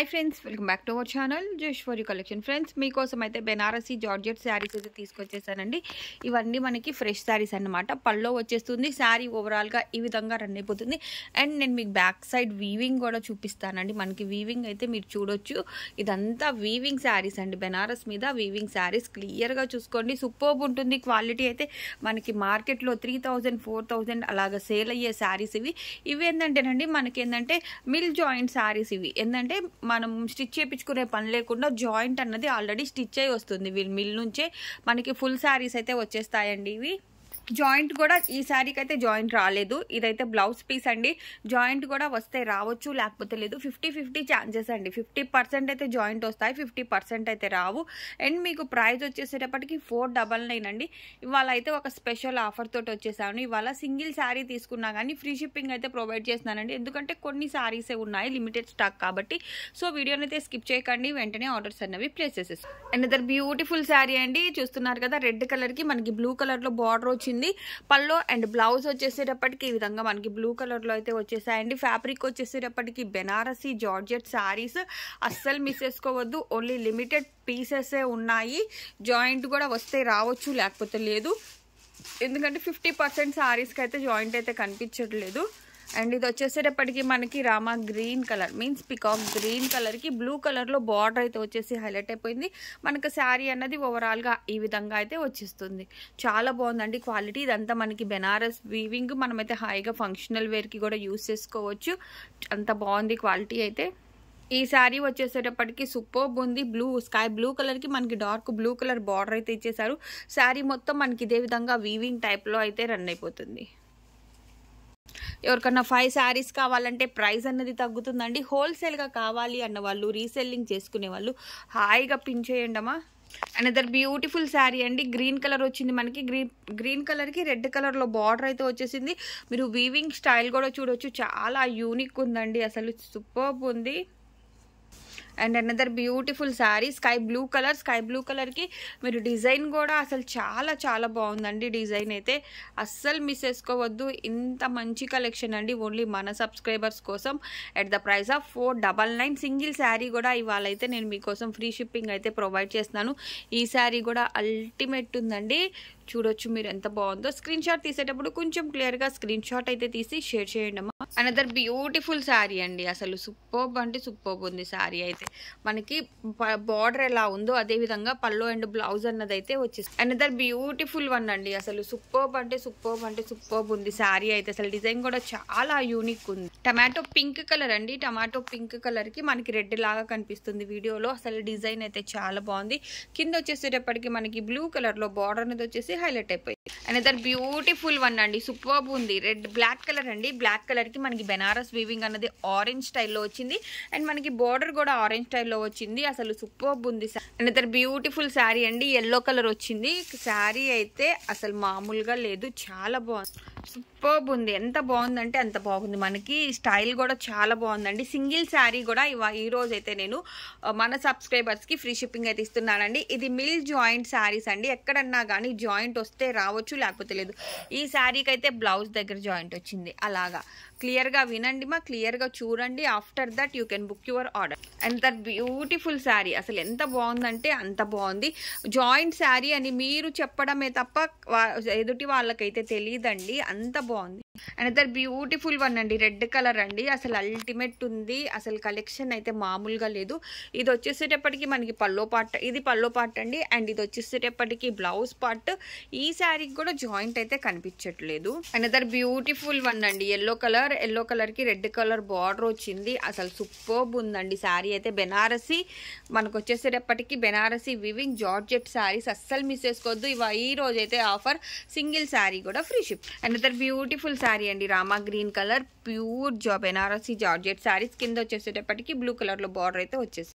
hi friends welcome back to our channel జోష్వరి collection friends మీకోసం అయితే బెనారసీ జార్జెట్ శారీస్ అయితే తీసుకొచ్చేసానండి ఇవన్నీ మనకి ఫ్రెష్ శారీస్ అనమాట పళ్ళో వచ్చేస్తుంది శారీ ఓవరాల్గా ఈ విధంగా రన్ అయిపోతుంది అండ్ నేను మీకు బ్యాక్ సైడ్ వీవింగ్ కూడా చూపిస్తానండి మనకి వీవింగ్ అయితే మీరు చూడొచ్చు ఇదంతా వీవింగ్ శారీస్ అండి బెనారస్ మీద వీవింగ్ శారీస్ క్లియర్గా చూసుకోండి సూపర్బ్ ఉంటుంది క్వాలిటీ అయితే మనకి మార్కెట్లో త్రీ థౌజండ్ ఫోర్ థౌజండ్ అలాగ సేల్ అయ్యే శారీస్ ఇవి ఇవి ఏంటంటేనండి మనకి ఏంటంటే మిల్ జాయింట్ శారీస్ ఇవి ఏంటంటే మనం స్టిచ్ చేయించుకునే పని లేకుండా జాయింట్ అన్నది ఆల్రెడీ స్టిచ్ అయి వస్తుంది మిల్ నుంచే మనకి ఫుల్ శారీస్ అయితే వచ్చేస్తాయండి ఇవి జాయింట్ కూడా ఈ శారీకి అయితే జాయింట్ రాలేదు ఇదైతే బ్లౌజ్ పీస్ అండి జాయింట్ కూడా వస్తే రావచ్చు లేకపోతే లేదు ఫిఫ్టీ ఫిఫ్టీ ఛాన్సెస్ అండి ఫిఫ్టీ అయితే జాయింట్ వస్తాయి ఫిఫ్టీ అయితే రావు అండ్ మీకు ప్రైస్ వచ్చేసేటప్పటికి ఫోర్ డబల్ నైన్ అండి ఇవాళ అయితే ఒక స్పెషల్ ఆఫర్ తోటి వచ్చేసాను ఇవాళ సింగిల్ శారీ తీసుకున్నా కానీ ఫ్రీ షిప్పింగ్ అయితే ప్రొవైడ్ చేస్తున్నానండి ఎందుకంటే కొన్ని శారీసే ఉన్నాయి లిమిటెడ్ స్టాక్ కాబట్టి సో వీడియోని అయితే స్కిప్ చేయకండి వెంటనే ఆర్డర్స్ అన్నవి ప్లేస్ చేసేస్తాను అండ్ అదర్ బ్యూటిఫుల్ శారీ అండి చూస్తున్నారు కదా రెడ్ కలర్కి మనకి బ్లూ కలర్లో బార్డర్ వచ్చింది ఉంటుంది పల్లో అండ్ బ్లౌజ్ వచ్చేసేటప్పటికి ఈ విధంగా మనకి బ్లూ కలర్లో అయితే వచ్చేసాయండి ఫ్యాబ్రిక్ వచ్చేసేటప్పటికి బెనారసీ జార్జెట్ శారీస్ అస్సలు మిస్ చేసుకోవద్దు ఓన్లీ లిమిటెడ్ పీసెసే ఉన్నాయి జాయింట్ కూడా వస్తే రావచ్చు లేకపోతే లేదు ఎందుకంటే ఫిఫ్టీ పర్సెంట్ శారీస్కి అయితే జాయింట్ అయితే కనిపించట్లేదు అండ్ ఇది వచ్చేసేటప్పటికి మనకి Rama green colour means peacock green కలర్కి బ్లూ కలర్లో బార్డర్ అయితే వచ్చేసి హైలైట్ అయిపోయింది మనకు శారీ అన్నది ఓవరాల్గా ఈ విధంగా అయితే వచ్చేస్తుంది చాలా బాగుందండి క్వాలిటీ ఇదంతా మనకి బెనారస్ వీవింగ్ మనమైతే హాయిగా ఫంక్షనల్ వేర్కి కూడా యూస్ చేసుకోవచ్చు అంత బాగుంది క్వాలిటీ అయితే ఈ శారీ వచ్చేసేటప్పటికి సూపర్బ్ ఉంది బ్లూ స్కై బ్లూ కలర్కి మనకి డార్క్ బ్లూ కలర్ బార్డర్ అయితే ఇచ్చేసారు శారీ మొత్తం మనకి ఇదే విధంగా వీవింగ్ టైప్లో అయితే రన్ అయిపోతుంది ఎవరికన్నా ఫైవ్ శారీస్ కావాలంటే ప్రైస్ అన్నది తగ్గుతుందండి హోల్సేల్గా కావాలి అన్న వాళ్ళు రీసెల్లింగ్ చేసుకునే వాళ్ళు హాయిగా పిన్ చేయండమ్మా అనదర్ బ్యూటిఫుల్ శారీ అండి గ్రీన్ కలర్ వచ్చింది మనకి గ్రీన్ గ్రీన్ కలర్కి రెడ్ కలర్లో బార్డర్ అయితే వచ్చేసింది మీరు వీవింగ్ స్టైల్ కూడా చూడవచ్చు చాలా యూనిక్ ఉందండి అసలు సూపర్ ఉంది and another beautiful sari sky blue colour sky blue కలర్కి మీరు డిజైన్ కూడా అసలు చాలా చాలా బాగుందండి డిజైన్ అయితే అస్సలు మిస్ చేసుకోవద్దు ఇంత మంచి కలెక్షన్ అండి ఓన్లీ మన సబ్స్క్రైబర్స్ కోసం at the price of four double nine single sari కూడా ఇవాళ అయితే నేను మీకోసం ఫ్రీ షిప్పింగ్ అయితే ప్రొవైడ్ చేస్తున్నాను ఈ శారీ కూడా అల్టిమేట్ ఉందండి చూడొచ్చు మీరు ఎంత బాగుందో స్క్రీన్ షాట్ తీసేటప్పుడు కొంచెం క్లియర్ గా స్క్రీన్ షాట్ అయితే తీసి షేర్ చేయండి అమ్మా అనదర్ బ్యూటిఫుల్ శారీ అండి అసలు సూపర్బ్ అంటే సూపర్బ్ ఉంది శారీ అయితే మనకి బార్డర్ ఎలా ఉందో అదే విధంగా పళ్ళు అండ్ బ్లౌజ్ అన్నది అయితే వచ్చేసి అనదర్ బ్యూటిఫుల్ వన్ అండి అసలు సూపర్బ్ అంటే సూపర్బ్ అంటే సూపర్బ్ ఉంది శారీ అయితే అసలు డిజైన్ కూడా చాలా యూనిక్ ఉంది టమాటో పింక్ కలర్ అండి టమాటో పింక్ కలర్ కి మనకి రెడ్ లాగా కనిపిస్తుంది వీడియోలో అసలు డిజైన్ అయితే చాలా బాగుంది కింద వచ్చేసేటప్పటికి మనకి బ్లూ కలర్ లో బార్డర్ అనేది వచ్చేసి హైలైట్ అయిపోయింది అనదర్ బ్యూటిఫుల్ వన్ అండి సూపర్బ్ ఉంది రెడ్ బ్లాక్ కలర్ అండి బ్లాక్ కలర్కి మనకి బెనారస్ వీవింగ్ అన్నది ఆరెంజ్ స్టైల్లో వచ్చింది అండ్ మనకి బార్డర్ కూడా ఆరెంజ్ స్టైల్లో వచ్చింది అసలు సూపర్బ్ ఉంది అనదర్ బ్యూటిఫుల్ శారీ అండి ఎల్లో కలర్ వచ్చింది శారీ అయితే అసలు మామూలుగా లేదు చాలా బాగుంది సూపర్బ్ ఉంది ఎంత బాగుందంటే అంత బాగుంది మనకి స్టైల్ కూడా చాలా బాగుందండి సింగిల్ శారీ కూడా ఇవా ఈరోజు అయితే నేను మన సబ్స్క్రైబర్స్కి ఫ్రీ షిప్పింగ్ అయితే ఇస్తున్నానండి ఇది మిల్ జాయింట్ శారీస్ అండి ఎక్కడన్నా కానీ జాయింట్ వస్తే రావచ్చు లేకపోతే లేదు ఈ శారీకి అయితే బ్లౌజ్ దగ్గర జాయింట్ వచ్చింది అలాగా క్లియర్గా వినండి మా క్లియర్గా చూడండి after that you can book your order ఎంత బ్యూటిఫుల్ శారీ అసలు ఎంత బాగుందంటే అంత బాగుంది జాయింట్ శారీ అని మీరు చెప్పడమే తప్ప ఎదుటి వాళ్ళకైతే తెలియదండి అంత బాగుంది అండ్ అదర్ బ్యూటిఫుల్ వన్ అండి రెడ్ కలర్ అండి అసలు అల్టిమేట్ ఉంది అసలు కలెక్షన్ అయితే మామూలుగా లేదు ఇది వచ్చేసేటప్పటికి మనకి పల్లో పార్ట్ ఇది పల్లో పార్ట్ అండి అండ్ ఇది వచ్చేసేటప్పటికి బ్లౌజ్ పార్ట్ ఈ శారీకి కూడా జాయింట్ అయితే కనిపించట్లేదు అండ్ అదర్ బ్యూటిఫుల్ వన్ అండి ఎల్లో కలర్ ఎల్లో కలర్కి రెడ్ కలర్ బార్డర్ వచ్చింది అసలు సూపర్బ్ ఉందండి శారీ అయితే బెనారసి మనకు వచ్చేసేటప్పటికి బెనారసి వివింగ్ జార్జెట్ శారీస్ అస్సలు మిస్ చేసుకోవద్దు ఇవ ఈ రోజైతే ఆఫర్ సింగిల్ శారీ కూడా free ship and brother beautiful sari అండి రామా గ్రీన్ కలర్ ప్యూర్ జాబ్ ఎన్ఆర్ఎస్సీ జార్జెట్ శారీస్ కింద వచ్చేసేటప్పటికి బ్లూ కలర్లో బార్డర్ అయితే వచ్చేసి